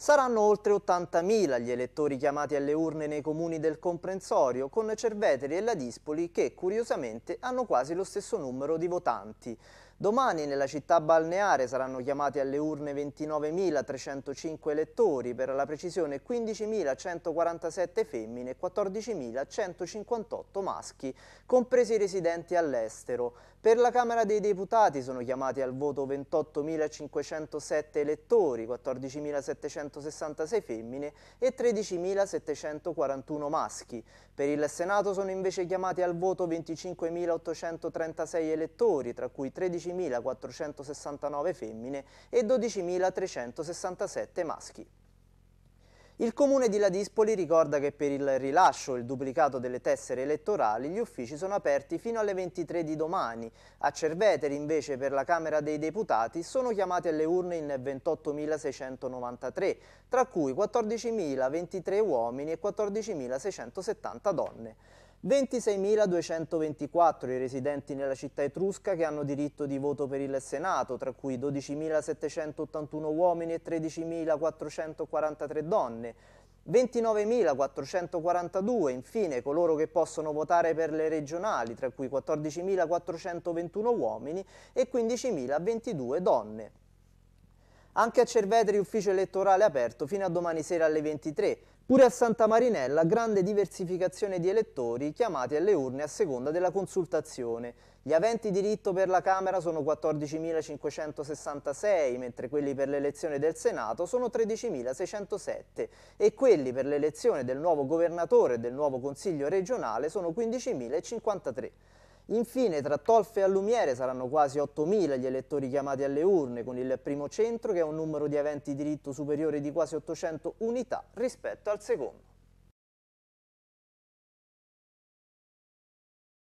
Saranno oltre 80.000 gli elettori chiamati alle urne nei comuni del comprensorio, con Cerveteri e Ladispoli che, curiosamente, hanno quasi lo stesso numero di votanti. Domani nella città balneare saranno chiamati alle urne 29.305 elettori, per la precisione 15.147 femmine e 14.158 maschi, compresi i residenti all'estero. Per la Camera dei Deputati sono chiamati al voto 28.507 elettori, 14.766 femmine e 13.741 maschi. Per il Senato sono invece chiamati al voto 25.836 elettori, tra cui 13.000 14.469 femmine e 12.367 maschi. Il comune di Ladispoli ricorda che per il rilascio e il duplicato delle tessere elettorali gli uffici sono aperti fino alle 23 di domani. A Cerveteri invece per la Camera dei Deputati sono chiamati alle urne in 28.693, tra cui 14.023 uomini e 14.670 donne. 26.224 i residenti nella città etrusca che hanno diritto di voto per il Senato, tra cui 12.781 uomini e 13.443 donne. 29.442 infine coloro che possono votare per le regionali, tra cui 14.421 uomini e 15.022 donne anche a Cervetri ufficio elettorale aperto fino a domani sera alle 23. Pure a Santa Marinella grande diversificazione di elettori chiamati alle urne a seconda della consultazione. Gli aventi diritto per la Camera sono 14.566, mentre quelli per l'elezione del Senato sono 13.607 e quelli per l'elezione del nuovo governatore e del nuovo Consiglio regionale sono 15.053. Infine, tra Tolfe e Allumiere saranno quasi 8.000 gli elettori chiamati alle urne, con il primo centro che ha un numero di aventi diritto superiore di quasi 800 unità rispetto al secondo.